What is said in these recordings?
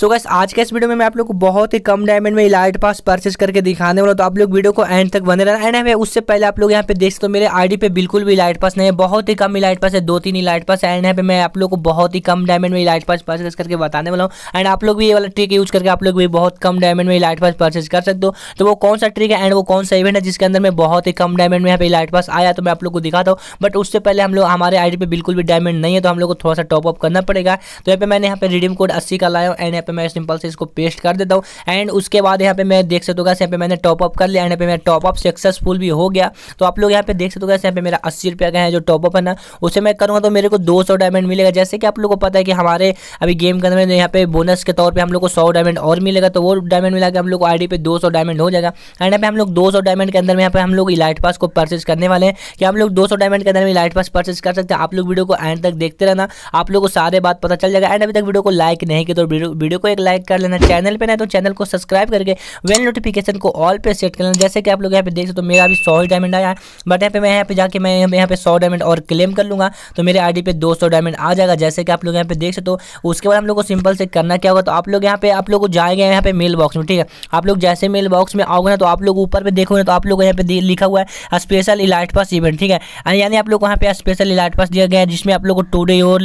सो gas आज के इस वीडियो में मैं आप लोग को बहुत ही कम डायमंड में लाइट पास परचेज करके दिखाने वाला तो आप लोग वीडियो को एंड तक बने रहना एंड उससे पहले आप लोग यहाँ पे देख सकते हो मेरे आईडी पे बिल्कुल भी लाइट पास नहीं है बहुत ही कम ही लाइट पास है दो तीन ही लाइट पास है एंड यहाँ पे मैं आप लोग को बहुत ही कम डायमंड में लाइट पास परचेज करके बताने वाला हूँ एंड आप लोग भी ये वाला ट्रिक यूज करके आप लोग भी बहुत कम डायमंड में लाइट पास परचेज कर सकते हो तो वो कौन सा ट्रिक है एंड वो कौन सा इवेंट है जिसके अंदर मैं बहुत ही कम डायमंड में यहाँ पे लाइट पास आया तो मैं आप लोग को दिखाता हूँ बट उससे पहले हम लोग हमारे आई पे बिल्कुल भी डायमंड नहीं है तो हम लोग को थोड़ा सा टॉपअप करना पड़ेगा तो यहाँ पे मैंने यहाँ पे रिडीम कोड अस्सी का लाया एंड यहाँ पे मैं सिंपल से इसको पेस्ट कर देता हूँ एंड उसके बाद यहाँ पे मैं देख सकते हो यहाँ पे मैंने टॉपअप कर लिया यहाँ पे मेरा टॉपअप सक्सेसफुल भी हो गया तो आप लोग यहाँ पे देख सकते हो यहाँ पे मेरा अस्सी रुपये का है जो टॉपअप है ना उसे मैं करूँगा तो मेरे को दो डायमंड मिलेगा जैसे कि आप लोग को पता है कि हमारे अभी गेम के अंदर यहाँ पे बोनस के तौर पर हम लोग को सौ डायमंड और मिलेगा तो वो डायमंड मिला के हम लोग को आई पे दो डायमंड हो जाएगा एंड यहाँ पे हम लोग दो डायमंड के अंदर में यहाँ पे हम लोग इलाइट पास को परचेज करने वाले हैं कि हम लोग दो डायमंड के अंदर में लाइट पास परचेज कर सकते हैं आप लोग वीडियो को एंड तक देखते रहना आप लोग को सारे बात पता चल जाएगा एंड अभी तक वीडियो को लाइक नहीं किया तो वीडियो वीडियो को एक लाइक कर लेना चैनल पर ना तो चैनल को सब्सक्राइब करके वेल नोटिफिकेशन को ऑल पे सेट कर लेना जैसे कि आप लोग यहाँ पे देख सकते हो मेरा अभी सौ डायमंड आया है बट यहाँ पे मैं यहाँ पे जाके मैं यहाँ पे सौ डायमंड और क्लेम कर लूँगा तो मेरे आई पे दो डायमंड आ जाएगा जैसे कि आप लोग यहाँ पे देख सकते हो उसके बाद हम लोग को सिंपल से करना क्या होगा तो आप लोग यहाँ पे आप लोग जाएंगे यहाँ पे मेल बॉक्स में ठीक है आप लोग जैसे मेल बॉक्स में आओगे ना तो आप लोग ऊपर पे देखोगे तो आप लोग यहाँ पे लिखा हुआ है स्पेशल इलाइट पास इवेंट ठीक है यानी आप लोग को यहाँ पे स्पेशल इलाइट पास दिया गया है जिसमें आप लोग को टूडे और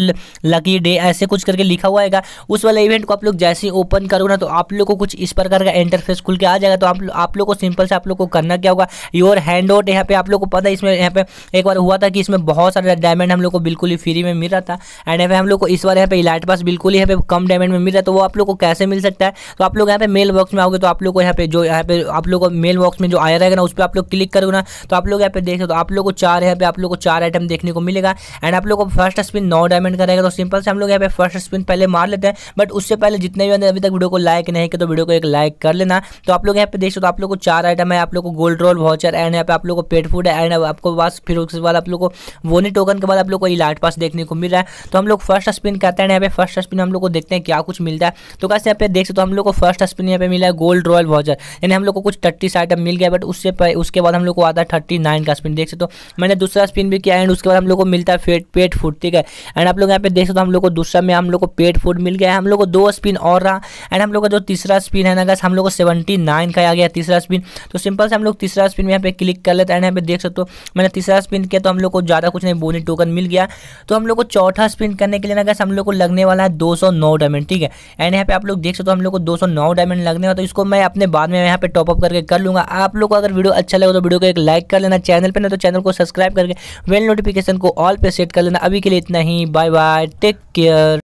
लकी डे ऐसे कुछ करके लिखा हुआ है उस वाला इवेंट को आप लोग जैसे ही ओपन करो ना तो आप लोग को कुछ इस प्रकार का इंटरफेस खुल के आ जाएगा तो आप आप लोग को सिंपल से आप लोग को करना क्या होगा योर हैंड आउट यहाँ पे आप लोग को पता है इसमें यहाँ पे एक बार हुआ था कि इसमें बहुत सारे डायमंड हम लोग को बिल्कुल ही फ्री में मिल रहा था एंड यहाँ पे हम लोग को इस बार यहाँ पे इलाइट पास बिल्कुल ही यहाँ पे कम डायमंड में मिल रहा है तो वो आप लोग को कैसे मिल सकता है तो आप लोग यहाँ पे मेल बॉक्स में आओगे तो आप लोग को यहाँ पे जो यहाँ पे आप लोग को मेल बॉक्स में जो आया रहेगा ना उस पर आप लोग क्लिक करोगे ना तो आप लोग यहाँ पे देख सकते हो आप लोग को चार यहाँ पे आप लोग को चार आइटम देखने को मिलेगा एंड आप लोग को फर्स्ट स्पिन नौ डायमंड का रहेगा तो सिंपल से हम लोग यहाँ पे फर्स्ट स्पिन पहले मार लेते हैं बट उससे पहले जितने भी अभी तक वीडियो को लाइक नहीं किया तो वीडियो को एक लाइक कर लेना तो आप लोग यहाँ पे देख सकते हो आप लोग को चार आइटम है आप लोग को गोल्ड रोल वाउचर एंड यहाँ पे आप लोग को पेट फूड है एंड आपको पास फिर उसके बाद आप लोग को वोनी टोकन के बाद आप लोग को इलाट पास देखने को मिल रहा है तो हम लोग फर्स्ट स्पिन करते हैं यहाँ पे फर्स्ट स्पिन हम लोग को देखते हैं क्या कुछ मिलता है तो कैसे यहाँ पे देख सकते हो हम लोग को फर्स्ट स्पिन यहाँ पे मिला है गोल्ड रॉयल वाउचर यानी हम लोग को कुछ थर्टी आइटम मिल गया बट उससे उसके बाद हम लोग को आता है थर्टी नाइन का स्पिन देख सकते हो मैंने दूसरा स्पिन भी किया एंड उसके बाद हम लोग को मिलता है पेट फूड ठीक है एंड आप लोग यहाँ पे देख सकते हो हम लोग को दूसरा में हम लोग को पेट फूड मिल गया है हम लोग को दो स्पिन स्पिन और रहा एंड हम लोग का जो तीसरा स्पिन है ना गैस हम लोग को सेवेंटी नाइन का आ गया तीसरा स्पिन तो सिंपल से हम लोग तीसरा स्पिन में यहाँ पे क्लिक कर लेते हैं यहाँ पे देख सकते हो मैंने तीसरा स्पिन किया तो हम लोग को ज़्यादा कुछ नहीं बोनी टोकन मिल गया तो हम लोग को चौथा स्पिन करने के लिए ना गैस हम लोग को लगने वाला है दो डायमंड ठीक है एंड यहाँ पे आप लोग देख सकते हो हम लोग को दो डायमंड लगने वाला तो इसको मैं अपने बाद में यहाँ पे टॉपअप करके कर लूँगा आप लोग को अगर वीडियो अच्छा लगे तो वीडियो को एक लाइक कर लेना चैनल पर ना तो चैनल को सब्सक्राइब करके वेल नोटिफिकेशन को ऑल पे सेट कर लेना अभी के लिए इतना ही बाय बाय टेक केयर